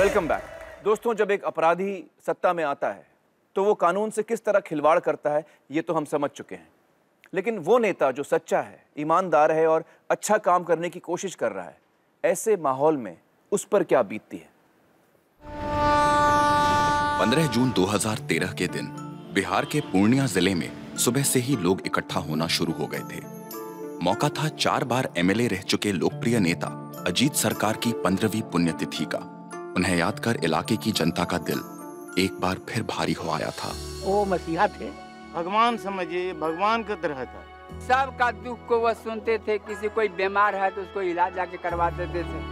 Welcome back दोस्तों जब एक अपराधी सत्ता में आता है तो वो कानून से किस तरह खिलवाड़ करता है ये तो हम समझ चुके हैं लेकिन वो नेता जो सच्चा है ईमानदार है और अच्छा काम करने की कोशिश कर रहा है ऐसे माहौल में उस पर क्या बीतती है 15 जून 2013 के दिन बिहार के पूर्णिया जिले में सुबह से ही लोग इकट्ठा होना शुरू हो गए थे मौका था चार बार एमएलए रह चुके लोकप्रिय नेता अजीत सरकार की पंद्रहवीं पुण्यतिथि का उन्हें याद कर इलाके की जनता का दिल एक बार फिर भारी हो आया था वो मसीहा थे भगवान समझे भगवान का तरह था सबका दुख को वह सुनते थे किसी कोई बीमार है तो उसको इलाज जाके करवा देते थे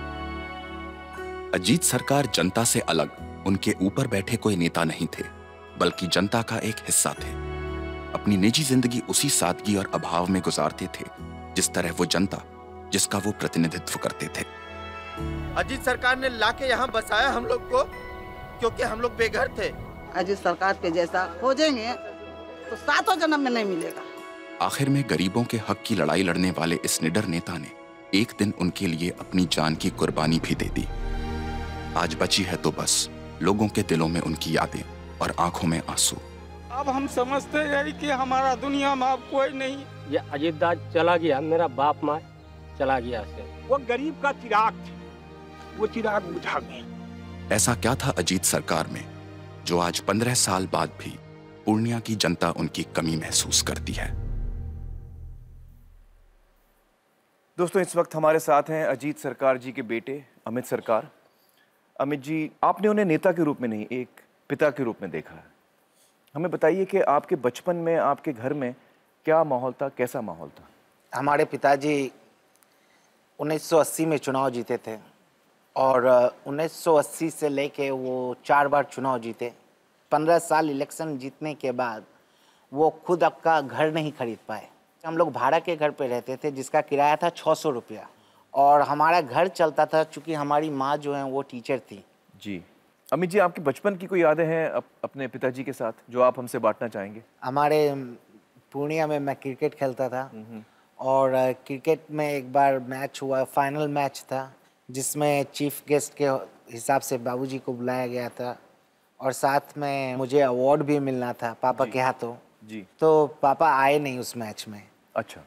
अजीत सरकार जनता से अलग उनके ऊपर बैठे कोई नेता नहीं थे बल्कि जनता का एक हिस्सा थे अपनी निजी जिंदगी उसी सादगी और अभाव में गुजारते थे जिस तरह वो जनता जिसका वो प्रतिनिधित्व करते थे अजीत सरकार ने लाके यहाँ बसाया हम लोग को क्योंकि हम लोग बेघर थे अजीत सरकार के जैसा हो जाएंगे तो सातों जन्म में नहीं मिलेगा आखिर में गरीबों के हक की लड़ाई लड़ने वाले इस निडर नेता ने एक दिन उनके लिए अपनी जान की कुर्बानी भी दे दी आज बची है तो बस लोगों के दिलों में उनकी यादें और आंखों में आंसू अब हम समझते हैं कि हमारा दुनिया में अब कोई नहीं ये अजीत दास चला गया मेरा बाप माँ चला गया से वो गरीब का चिराग थी वो चिराग बुझा गया ऐसा क्या था अजीत सरकार में जो आज पंद्रह साल बाद भी पूर्णिया की जनता उनकी कमी महसूस करती है दोस्तों इस वक्त हमारे साथ हैं अजीत सरकार जी के बेटे अमित सरकार अमित जी आपने उन्हें नेता के रूप में नहीं एक पिता के रूप में देखा है हमें बताइए कि आपके बचपन में आपके घर में क्या माहौल था कैसा माहौल था हमारे पिताजी 1980 में चुनाव जीते थे और 1980 से लेके वो चार बार चुनाव जीते 15 साल इलेक्शन जीतने के बाद वो खुद अपका घर नहीं खरीद पाए हम लोग भाड़ा के घर पे रहते थे जिसका किराया था छः सौ रुपया और हमारा घर चलता था चूँकि हमारी माँ जो है वो टीचर थी जी अमित जी आपके बचपन की कोई यादें हैं अप, अपने पिताजी के साथ जो आप हमसे बांटना चाहेंगे हमारे पूर्णिया में मैं क्रिकेट खेलता था और क्रिकेट में एक बार मैच हुआ फाइनल मैच था जिसमें चीफ गेस्ट के हिसाब से बाबूजी को बुलाया गया था और साथ में मुझे अवार्ड भी मिलना था पापा के हाथों जी तो पापा आए नहीं उस मैच में अच्छा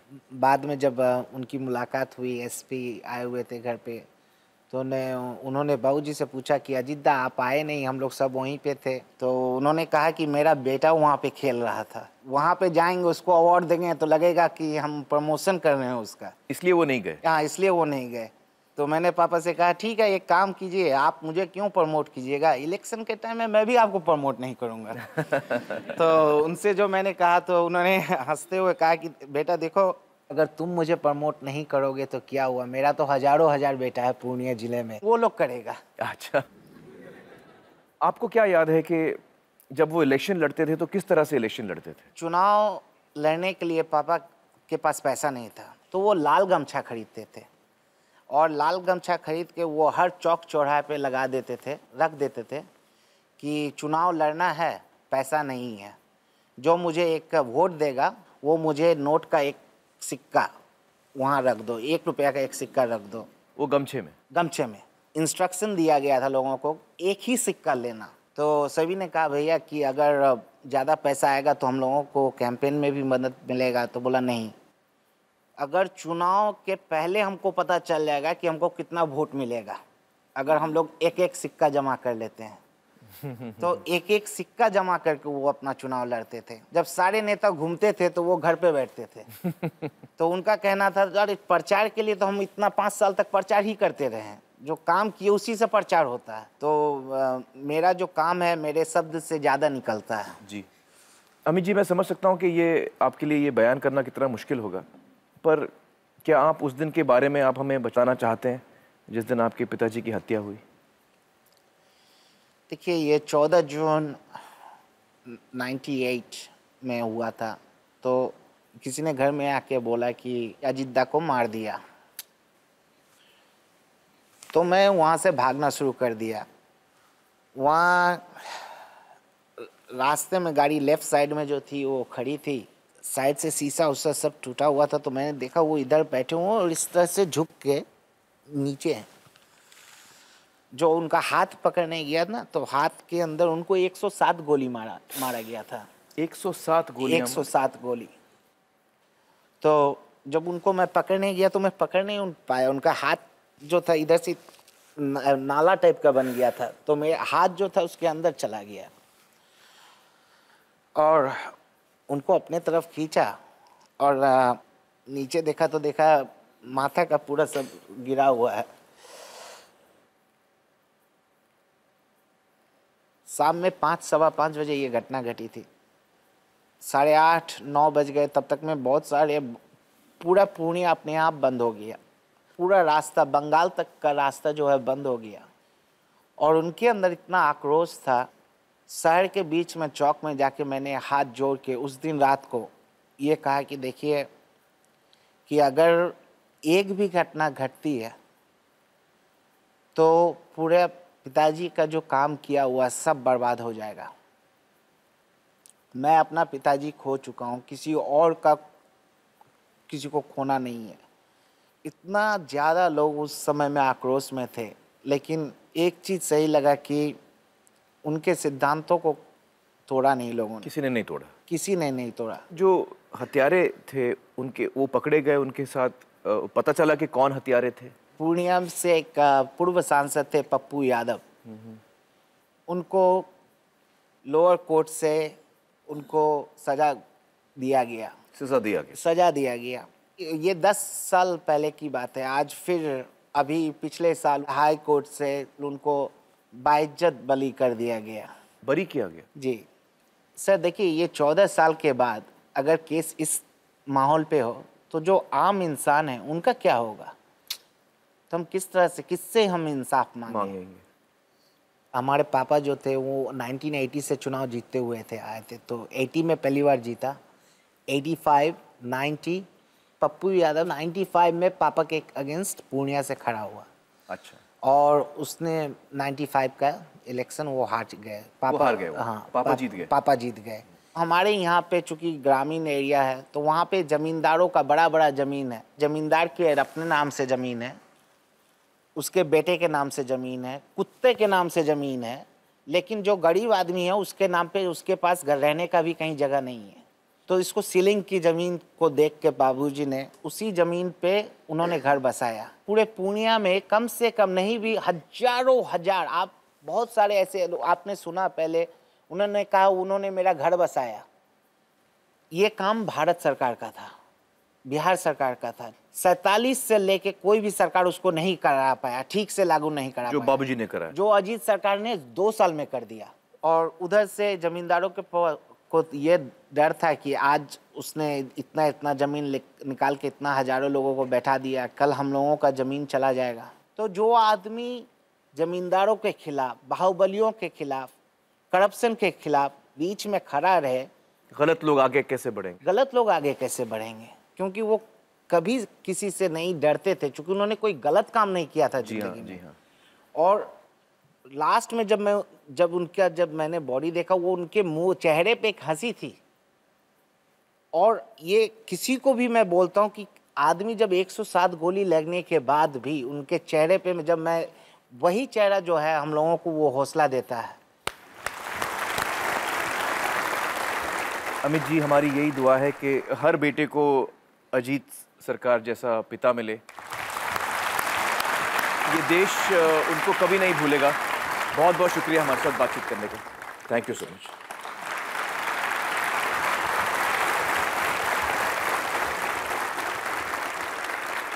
बाद में जब उनकी मुलाकात हुई एसपी आए हुए थे घर पे तो ने उन्होंने बाबू से पूछा कि अजिदा आप आए नहीं हम लोग सब वहीं पे थे तो उन्होंने कहा कि मेरा बेटा वहाँ पे खेल रहा था वहाँ पे जाएंगे उसको अवार्ड देंगे तो लगेगा कि हम प्रमोशन कर रहे हैं उसका इसलिए वो नहीं गए हाँ इसलिए वो नहीं गए तो मैंने पापा से कहा ठीक है एक काम कीजिए आप मुझे क्यों प्रमोट कीजिएगा इलेक्शन के टाइम में मैं भी आपको प्रमोट नहीं करूँगा तो उनसे जो मैंने कहा तो उन्होंने हंसते हुए कहा कि बेटा देखो अगर तुम मुझे प्रमोट नहीं करोगे तो क्या हुआ मेरा तो हजारों हजार बेटा है पूर्णिया जिले में वो लोग करेगा अच्छा आपको क्या याद है कि जब वो इलेक्शन लड़ते थे तो किस तरह से इलेक्शन लड़ते थे चुनाव लड़ने के लिए पापा के पास पैसा नहीं था तो वो लाल गमछा खरीदते थे और लाल गमछा खरीद के वो हर चौक चौराहे पे लगा देते थे रख देते थे कि चुनाव लड़ना है पैसा नहीं है जो मुझे एक वोट देगा वो मुझे नोट का एक सिक्का वहाँ रख दो एक रुपया का एक सिक्का रख दो वो गमछे में गमछे में इंस्ट्रक्शन दिया गया था लोगों को एक ही सिक्का लेना तो सभी ने कहा भैया कि अगर ज़्यादा पैसा आएगा तो हम लोगों को कैंपेन में भी मदद मिलेगा तो बोला नहीं अगर चुनाव के पहले हमको पता चल जाएगा कि हमको कितना वोट मिलेगा अगर हम लोग एक एक सिक्का जमा कर लेते हैं तो एक एक सिक्का जमा करके वो अपना चुनाव लड़ते थे जब सारे नेता घूमते थे तो वो घर पे बैठते थे तो उनका कहना था यार प्रचार के लिए तो हम इतना पाँच साल तक प्रचार ही करते रहे जो काम किए उसी से प्रचार होता है तो आ, मेरा जो काम है मेरे शब्द से ज़्यादा निकलता है जी अमित जी मैं समझ सकता हूँ कि ये आपके लिए ये बयान करना कितना मुश्किल होगा पर क्या आप उस दिन के बारे में आप हमें बताना चाहते हैं जिस दिन आपके पिताजी की हत्या हुई देखिए ये चौदह जून 98 में हुआ था तो किसी ने घर में आके बोला कि अजिदा को मार दिया तो मैं वहाँ से भागना शुरू कर दिया वहाँ रास्ते में गाड़ी लेफ्ट साइड में जो थी वो खड़ी थी साइड से शीशा उसा सब टूटा हुआ था तो मैंने देखा वो इधर बैठे हुए और इस तरह से झुक के नीचे जो उनका हाथ पकड़ने गया ना तो हाथ के अंदर उनको 107 गोली मारा मारा गया था 107 गोली 107 गोली तो जब उनको मैं पकड़ने गया तो मैं पकड़ नहीं पाया उनका हाथ जो था इधर से नाला टाइप का बन गया था तो मेरा हाथ जो था उसके अंदर चला गया और उनको अपने तरफ खींचा और नीचे देखा तो देखा माथा का पूरा सब गिरा हुआ है शाम में पाँच सवा पाँच बजे ये घटना घटी थी साढ़े आठ नौ बज गए तब तक में बहुत सारे पूरा पूर्णिया अपने आप बंद हो गया पूरा रास्ता बंगाल तक का रास्ता जो है बंद हो गया और उनके अंदर इतना आक्रोश था शहर के बीच में चौक में जाके मैंने हाथ जोड़ के उस दिन रात को ये कहा कि देखिए कि अगर एक भी घटना घटती है तो पूरे पिताजी का जो काम किया हुआ सब बर्बाद हो जाएगा मैं अपना पिताजी खो चुका हूँ किसी और का किसी को खोना नहीं है इतना ज़्यादा लोग उस समय में आक्रोश में थे लेकिन एक चीज़ सही लगा कि उनके सिद्धांतों को तोड़ा नहीं लोगों ने किसी ने नहीं तोड़ा किसी ने नहीं तोड़ा जो हथियारे थे उनके वो पकड़े गए उनके साथ पता चला कि कौन हथियारे थे पूर्णिया से एक पूर्व सांसद थे पप्पू यादव उनको लोअर कोर्ट से उनको सजा दिया गया सजा दिया गया सजा दिया गया ये दस साल पहले की बात है आज फिर अभी पिछले साल हाई कोर्ट से उनको बाइज्जत बली कर दिया गया बरी किया गया जी सर देखिए ये चौदह साल के बाद अगर केस इस माहौल पे हो तो जो आम इंसान है उनका क्या होगा तो हम किस तरह से किससे हम इंसाफ मांगे? मांगेंगे हमारे पापा जो थे वो 1980 से चुनाव जीतते हुए थे आए थे तो 80 में पहली बार जीता 85 90 पप्पू यादव 95 में पापा के अगेंस्ट पूर्णिया से खड़ा हुआ अच्छा और उसने 95 का इलेक्शन वो हार गए पापा हार गए हाँ पापा जीत गए पापा जीत गए हमारे यहाँ पे चूंकि ग्रामीण एरिया है तो वहाँ पे जमींदारों का बड़ा बड़ा जमीन है जमींदार के अपने नाम से जमीन है उसके बेटे के नाम से ज़मीन है कुत्ते के नाम से ज़मीन है लेकिन जो गरीब आदमी है उसके नाम पे उसके पास घर रहने का भी कहीं जगह नहीं है तो इसको सीलिंग की ज़मीन को देख के बाबू ने उसी ज़मीन पे उन्होंने घर बसाया पूरे पूर्णिया में कम से कम नहीं भी हजारों हजार आप बहुत सारे ऐसे आपने सुना पहले उन्होंने कहा उन्होंने मेरा घर बसाया ये काम भारत सरकार का था बिहार सरकार का था सैतालीस से लेके कोई भी सरकार उसको नहीं करा पाया ठीक से लागू नहीं करा जो बाबू जी ने करा जो अजीत सरकार ने दो साल में कर दिया और उधर से जमींदारों के को ये डर था कि आज उसने इतना इतना ज़मीन निकाल के इतना हज़ारों लोगों को बैठा दिया कल हम लोगों का ज़मीन चला जाएगा तो जो आदमी ज़मींदारों के खिलाफ बाहुबलियों के खिलाफ करप्शन के खिलाफ बीच में खड़ा रहे गलत लोग आगे कैसे बढ़ेंगे गलत लोग आगे कैसे बढ़ेंगे क्योंकि वो कभी किसी से नहीं डरते थे चूँकि उन्होंने कोई गलत काम नहीं किया था जी हाँ जी हाँ और लास्ट में जब मैं जब उनका जब मैंने बॉडी देखा वो उनके मुंह चेहरे पे एक हंसी थी और ये किसी को भी मैं बोलता हूँ कि आदमी जब 107 गोली लगने के बाद भी उनके चेहरे पे जब मैं वही चेहरा जो है हम लोगों को वो हौसला देता है अमित जी हमारी यही दुआ है कि हर बेटे को अजीत सरकार जैसा पिता मिले ये देश उनको कभी नहीं भूलेगा बहुत बहुत शुक्रिया हमारे साथ बातचीत करने का थैंक यू सो मच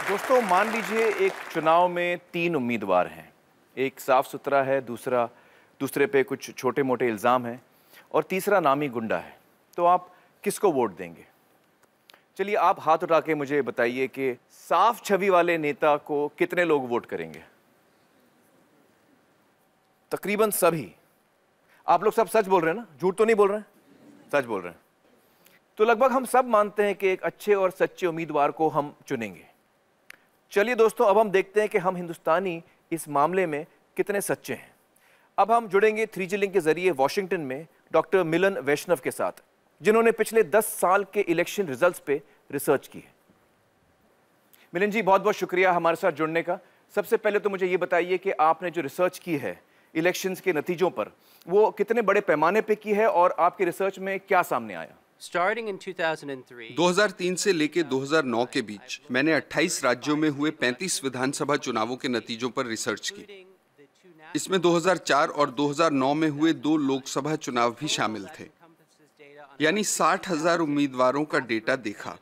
दोस्तों मान लीजिए एक चुनाव में तीन उम्मीदवार हैं एक साफ सुथरा है दूसरा दूसरे पे कुछ छोटे मोटे इल्ज़ाम हैं और तीसरा नामी गुंडा है तो आप किसको वोट देंगे चलिए आप हाथ उठा के मुझे बताइए कि साफ छवि वाले नेता को कितने लोग वोट करेंगे तकरीबन सभी आप लोग सब सच बोल रहे हैं ना झूठ तो नहीं बोल रहे सच बोल रहे हैं तो लगभग हम सब मानते हैं कि एक अच्छे और सच्चे उम्मीदवार को हम चुनेंगे चलिए दोस्तों अब हम देखते हैं कि हम हिंदुस्तानी इस मामले में कितने सच्चे हैं अब हम जुड़ेंगे थ्री जी लिंक के जरिए वॉशिंगटन में डॉक्टर मिलन वैष्णव के साथ जिन्होंने पिछले 10 साल के इलेक्शन रिजल्ट्स पे रिसर्च की है मिलिंद जी बहुत बहुत शुक्रिया हमारे साथ जुड़ने का सबसे पहले तो मुझे ये बताइए कि आपने जो रिसर्च की है इलेक्शंस के नतीजों पर वो कितने बड़े पैमाने पे की है और आपके रिसर्च में क्या सामने आया 2003 से लेकर 2009 के बीच मैंने 28 राज्यों में हुए 35 विधानसभा चुनावों के नतीजों पर रिसर्च की इसमें 2004 और 2009 में हुए दो लोकसभा चुनाव भी शामिल थे यानी साठ हजार उम्मीदवारों का डेटा देखा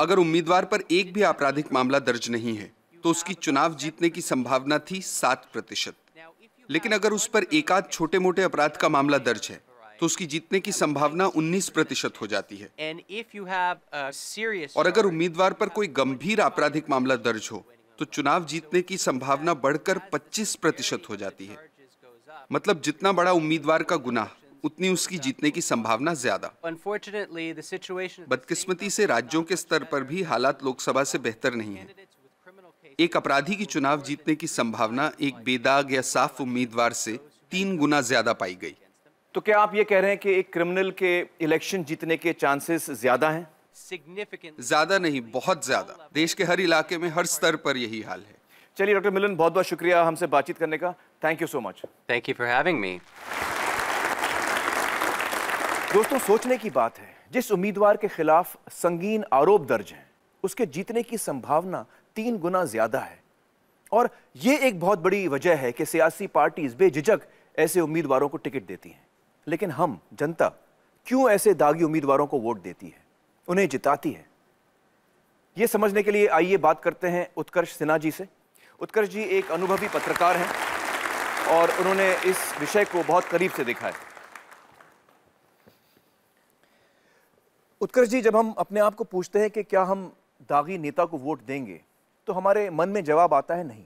अगर उम्मीदवार पर एक भी आपराधिक मामला दर्ज नहीं है तो उसकी चुनाव जीतने की संभावना थी सात प्रतिशत लेकिन अगर उस पर एकाध छोटे मोटे अपराध का मामला दर्ज है तो उसकी जीतने की संभावना 19 प्रतिशत हो जाती है और अगर उम्मीदवार पर कोई गंभीर आपराधिक मामला दर्ज हो तो चुनाव जीतने की संभावना बढ़कर 25 प्रतिशत हो जाती है मतलब जितना बड़ा उम्मीदवार का गुनाह उतनी उसकी जीतने की संभावना ज्यादा बदकिस्मती से राज्यों के स्तर पर भी हालात लोकसभा से बेहतर नहीं है एक अपराधी की चुनाव जीतने की संभावना एक बेदाग या साफ उम्मीदवार से तीन गुना ज्यादा पाई गई तो क्या आप ये कह रहे हैं कि एक क्रिमिनल के इलेक्शन जीतने के चांसेस ज्यादा हैं ज्यादा नहीं बहुत ज्यादा देश के हर इलाके में हर स्तर पर यही हाल है चलिए डॉक्टर मिलन बहुत बहुत शुक्रिया हमसे बातचीत करने का thank you so much thank you for having me दोस्तों सोचने की बात है जिस उम्मीदवार के खिलाफ संगीन आरोप दर्ज हैं उसके जीतने की संभावना तीन गुना ज्यादा है और ये एक बहुत बड़ी वजह है कि सियासी पार्टीज बेझिझक ऐसे उम्मीदवारों को टिकट देती हैं लेकिन हम जनता क्यों ऐसे दागी उम्मीदवारों को वोट देती है उन्हें जिताती है ये समझने के लिए आइए बात करते हैं उत्कर्ष सिन्हा जी से उत्कर्ष जी एक अनुभवी पत्रकार हैं और उन्होंने इस विषय को बहुत करीब से देखा है उत्कर्ष जी जब हम अपने आप को पूछते हैं कि क्या हम दागी नेता को वोट देंगे तो हमारे मन में जवाब आता है नहीं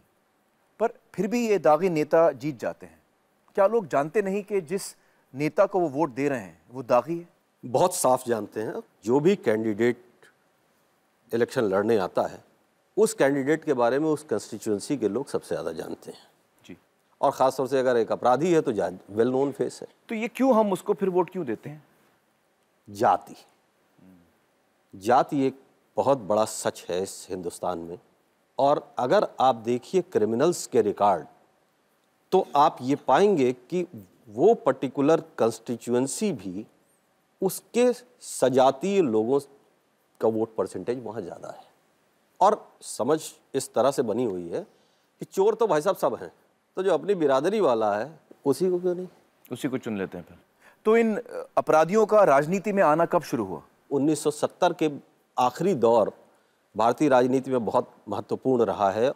पर फिर भी ये दागी नेता जीत जाते हैं क्या लोग जानते नहीं कि जिस नेता को वो वोट दे रहे हैं वो दागी है बहुत साफ जानते हैं जो भी कैंडिडेट इलेक्शन लड़ने आता है उस कैंडिडेट के बारे में उस कंस्टिट्यूंसी के लोग सबसे ज़्यादा जानते हैं जी और ख़ासतौर से अगर एक अपराधी है तो वेल नोन फेस है तो ये क्यों हम उसको फिर वोट क्यों देते हैं जाति जाति एक बहुत बड़ा सच है इस हिंदुस्तान में और अगर आप देखिए क्रिमिनल्स के रिकॉर्ड तो आप ये पाएंगे कि वो पर्टिकुलर कंस्टिट्यूएंसी भी उसके सजातीय लोगों का वोट परसेंटेज वहाँ ज़्यादा है और समझ इस तरह से बनी हुई है कि चोर तो भाई साहब सब हैं तो जो अपनी बिरादरी वाला है उसी को क्यों नहीं उसी को चुन लेते हैं फिर तो इन अपराधियों का राजनीति में आना कब शुरू हुआ 1970 के आखिरी दौर भारतीय राजनीति में बहुत महत्वपूर्ण रहा है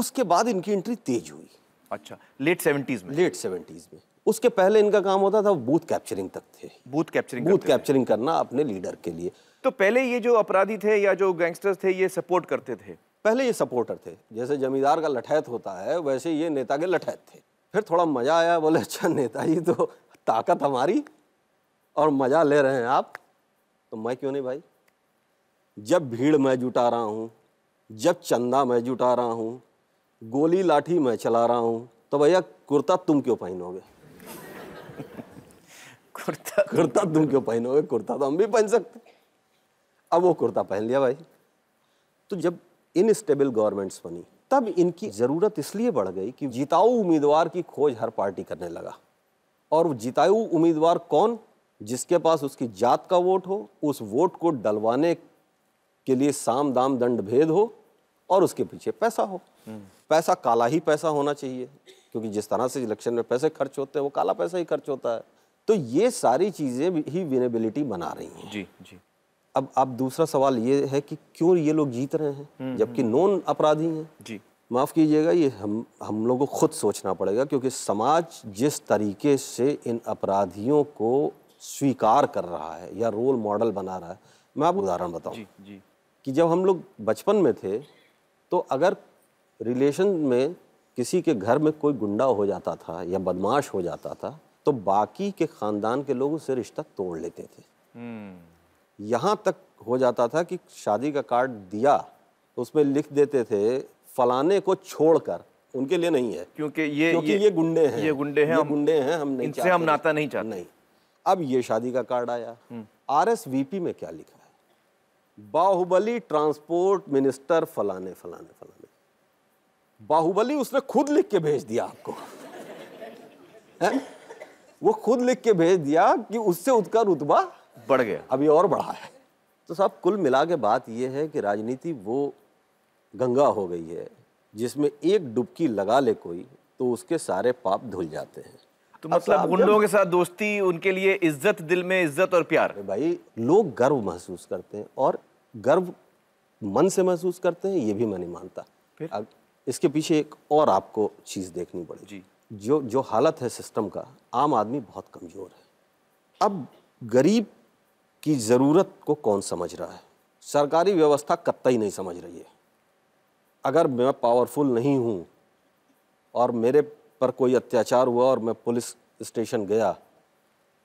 उसके बाद इनकी एंट्री तेज हुई अच्छा लेट सेवेंटीज़ में लेट सेवेंटीज़ में उसके पहले इनका काम होता था बूथ कैप्चरिंग तक थे बूथ कैप्चरिंग बूथ कैप्चरिंग करना अपने लीडर के लिए तो पहले ये जो अपराधी थे या जो गैंगस्टर्स थे ये सपोर्ट करते थे पहले ये सपोर्टर थे जैसे जमींदार का लठैत होता है वैसे ये नेता के लठैत थे फिर थोड़ा मज़ा आया बोले अच्छा नेताजी तो ताकत हमारी और मज़ा ले रहे हैं आप तो मैं क्यों नहीं भाई जब भीड़ मैं जुटा रहा हूँ जब चंदा मैं जुटा रहा हूँ गोली लाठी मैं चला रहा हूँ तो भैया कुर्ता तुम क्यों पहनोगे कुर्ता कुर्ता तुम क्यों पहनोगे कुर्ता तो हम भी पहन सकते अब वो कुर्ता पहन लिया भाई तो जब इनस्टेबल गवर्नमेंट्स बनी तब इनकी ज़रूरत इसलिए बढ़ गई कि जिताऊ उम्मीदवार की खोज हर पार्टी करने लगा और जिताऊ उम्मीदवार कौन जिसके पास उसकी जात का वोट हो उस वोट को डलवाने के लिए साम दाम दंड भेद हो और उसके पीछे पैसा हो हम्म। पैसा काला ही पैसा होना चाहिए क्योंकि जिस तरह से इलेक्शन में पैसे खर्च होते हैं वो काला पैसा ही खर्च होता है तो ये सारी चीज़ें ही विनेबिलिटी बना रही हैं जी जी अब अब दूसरा सवाल ये है कि क्यों ये लोग जीत रहे हैं हम्म, हम्म। जबकि नॉन अपराधी हैं जी माफ़ कीजिएगा ये हम हम लोगों को खुद सोचना पड़ेगा क्योंकि समाज जिस तरीके से इन अपराधियों को स्वीकार कर रहा है या रोल मॉडल बना रहा है मैं आपको उदाहरण जी। कि जब हम लोग बचपन में थे तो अगर रिलेशन में किसी के घर में कोई गुंडा हो जाता था या बदमाश हो जाता था तो बाकी के ख़ानदान के लोग उससे रिश्ता तोड़ लेते थे हम्म। यहाँ तक हो जाता था कि शादी का कार्ड दिया तो उसमें लिख देते थे फलाने को छोड़कर उनके लिए नहीं है क्योंकि ये क्योंकि ये, ये गुंडे हैं ये गुंडे हैं ये गुंडे हैं हम नहीं इनसे हम नाता नहीं चाहते नहीं अब ये शादी का कार्ड आया हम्म। आर एस वी पी में क्या लिखा है बाहुबली ट्रांसपोर्ट मिनिस्टर फलाने फलाने फलाने बाहुबली उसने खुद लिख के भेज दिया आपको वो खुद लिख के भेज दिया कि उससे उसका रुतबा बढ़ गया अभी और बढ़ा है तो साहब कुल मिला के बात यह है कि राजनीति वो गंगा हो गई है जिसमें एक डुबकी लगा ले कोई तो उसके सारे पाप धुल जाते हैं तो मतलब गुंडों के साथ दोस्ती उनके लिए इज्जत दिल में इज्जत और प्यार भाई लोग गर्व महसूस करते हैं और गर्व मन से महसूस करते हैं ये भी मैं नहीं मानता फिर अब इसके पीछे एक और आपको चीज़ देखनी पड़ेगी जो जो हालत है सिस्टम का आम आदमी बहुत कमज़ोर है अब गरीब की ज़रूरत को कौन समझ रहा है सरकारी व्यवस्था कतई नहीं समझ रही है अगर मैं पावरफुल नहीं हूँ और मेरे पर कोई अत्याचार हुआ और मैं पुलिस स्टेशन गया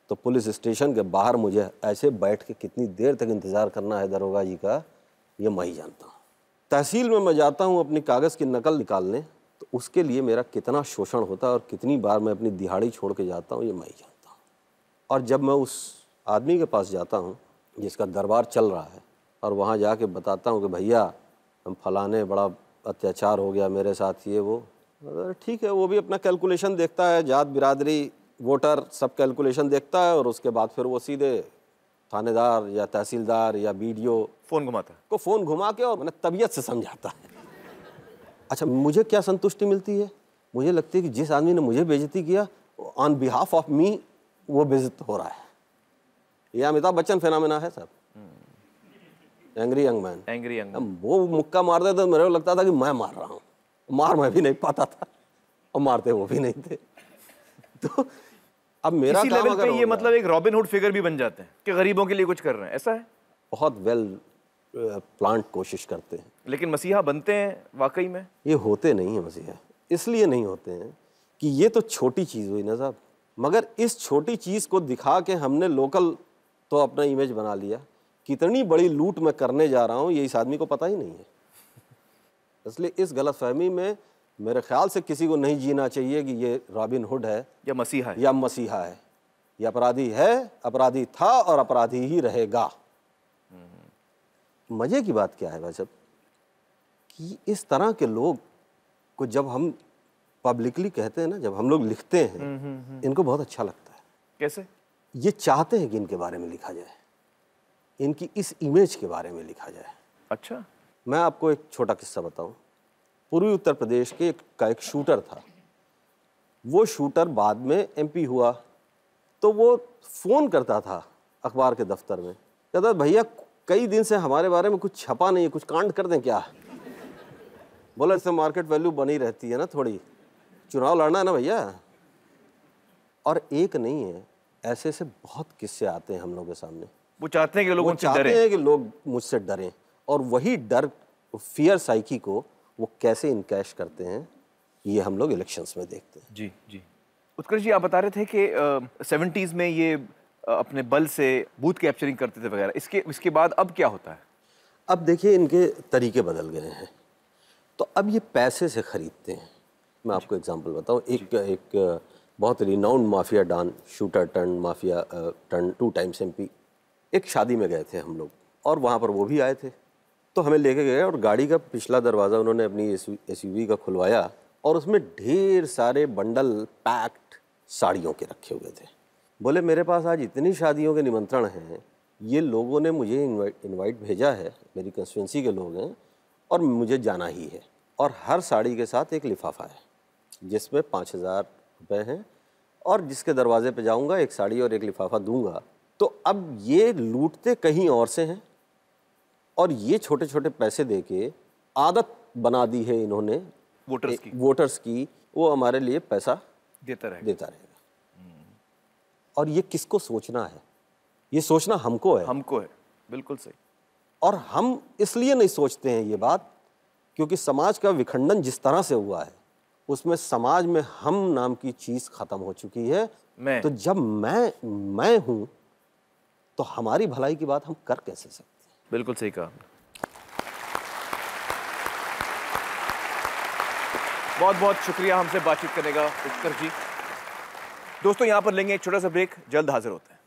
तो पुलिस स्टेशन के बाहर मुझे ऐसे बैठ के कितनी देर तक इंतज़ार करना है दरोगा जी का ये मैं ही जानता हूँ तहसील में मैं जाता हूँ अपनी कागज़ की नकल निकालने तो उसके लिए मेरा कितना शोषण होता है और कितनी बार मैं अपनी दिहाड़ी छोड़ के जाता हूँ ये मैं ही जानता हूँ और जब मैं उस आदमी के पास जाता हूँ जिसका दरबार चल रहा है और वहाँ जा के बताता हूँ कि भैया हम फलाने बड़ा अत्याचार हो गया मेरे साथ ये वो ठीक है वो भी अपना कैलकुलेशन देखता है जात बिरादरी वोटर सब कैलकुलेशन देखता है और उसके बाद फिर वो सीधे थानेदार या तहसीलदार या ओ फ़ोन घुमाता है को फ़ोन घुमा के और मैंने तबीयत से समझाता है अच्छा मुझे क्या संतुष्टि मिलती है मुझे लगती है कि जिस आदमी ने मुझे बेजती किया ऑन बिहाफ ऑफ मी वो बेजत हो रहा है ये अमिताभ बच्चन फेनामिना है sir angry young man angry young वो मुक्का मारते तो मेरे को लगता था कि मैं मार रहा हूँ मार मैं भी नहीं पाता था और मारते वो भी नहीं थे तो अब मेरा काम लेवल पे ये मतलब एक रॉबिनहुड फिगर भी बन जाते हैं कि गरीबों के लिए कुछ कर रहे हैं ऐसा है बहुत वेल प्लांट uh, कोशिश करते हैं लेकिन मसीहा बनते हैं वाकई में ये होते नहीं है मसीहा इसलिए नहीं होते हैं कि ये तो छोटी चीज़ हुई ना साहब मगर इस छोटी चीज़ को दिखा के हमने लोकल तो अपना इमेज बना लिया कितनी बड़ी लूट मैं करने जा रहा हूँ ये इस आदमी को पता ही नहीं है इसलिए इस गलत फहमी में मेरे ख्याल से किसी को नहीं जीना चाहिए कि ये रॉबिन हुड है या मसीहा है या मसीहा है ये अपराधी है अपराधी था और अपराधी ही रहेगा हम्म। मज़े की बात क्या है भाई साहब कि इस तरह के लोग को जब हम पब्लिकली कहते हैं ना जब हम लोग लिखते हैं हम्म, हम्म, इनको बहुत अच्छा लगता है कैसे ये चाहते हैं कि इनके बारे में लिखा जाए इनकी इस इमेज के बारे में लिखा जाए अच्छा मैं आपको एक छोटा किस्सा बताऊं पूर्वी उत्तर प्रदेश के एक, का एक शूटर था वो शूटर बाद में एमपी हुआ तो वो फ़ोन करता था अखबार के दफ्तर में कहता भैया कई दिन से हमारे बारे में कुछ छपा नहीं है कुछ कांड कर दें क्या बोला इससे मार्केट वैल्यू बनी रहती है ना थोड़ी चुनाव लड़ना है ना भैया और एक नहीं है ऐसे ऐसे बहुत किस्से आते हैं हम लोग के सामने वो चाहते हैं कि लोग चाहते हैं कि लोग मुझसे डरें और वही डर फियर साइकी को वो कैसे इनकैश करते हैं ये हम लोग इलेक्शंस में देखते हैं जी जी उत्कर्ष जी आप बता रहे थे कि सेवेंटीज़ में ये अपने बल से बूथ कैप्चरिंग करते थे वगैरह इसके इसके बाद अब क्या होता है अब देखिए इनके तरीके बदल गए हैं तो अब ये पैसे से ख़रीदते हैं मैं आपको एग्जांपल बताऊं एक एक बहुत renowned mafia don shooter turn mafia turn two times एम एक शादी में गए थे हम लोग और वहाँ पर वो भी आए थे तो हमें लेके गए और गाड़ी का पिछला दरवाज़ा उन्होंने अपनी एस का खुलवाया और उसमें ढेर सारे बंडल पैक्ड साड़ियों के रखे हुए थे बोले मेरे पास आज इतनी शादियों के निमंत्रण हैं ये लोगों ने मुझे इनवाइट भेजा है मेरी कंस्टिटेंसी के लोग हैं और मुझे जाना ही है और हर साड़ी के साथ एक लिफाफा है जिसमें पाँच हज़ार रुपये हैं और जिसके दरवाजे पे जाऊंगा एक साड़ी और एक लिफाफा दूंगा तो अब ये लूटते कहीं और से हैं और ये छोटे छोटे पैसे दे के आदत बना दी है इन्होंने वोटर्स की वोटर्स की वो हमारे लिए पैसा देता रहेगा देता रहेगा और ये किसको सोचना है ये सोचना हमको है हमको है बिल्कुल सही और हम इसलिए नहीं सोचते हैं ये बात क्योंकि समाज का विखंडन जिस तरह से हुआ है उसमें समाज में हम नाम की चीज़ ख़त्म हो चुकी है मैं तो जब मैं मैं हूं तो हमारी भलाई की बात हम कर कैसे सकते बिल्कुल सही कहा बहुत बहुत शुक्रिया हमसे बातचीत करने का जी दोस्तों यहाँ पर लेंगे एक छोटा सा ब्रेक जल्द हाजिर होते हैं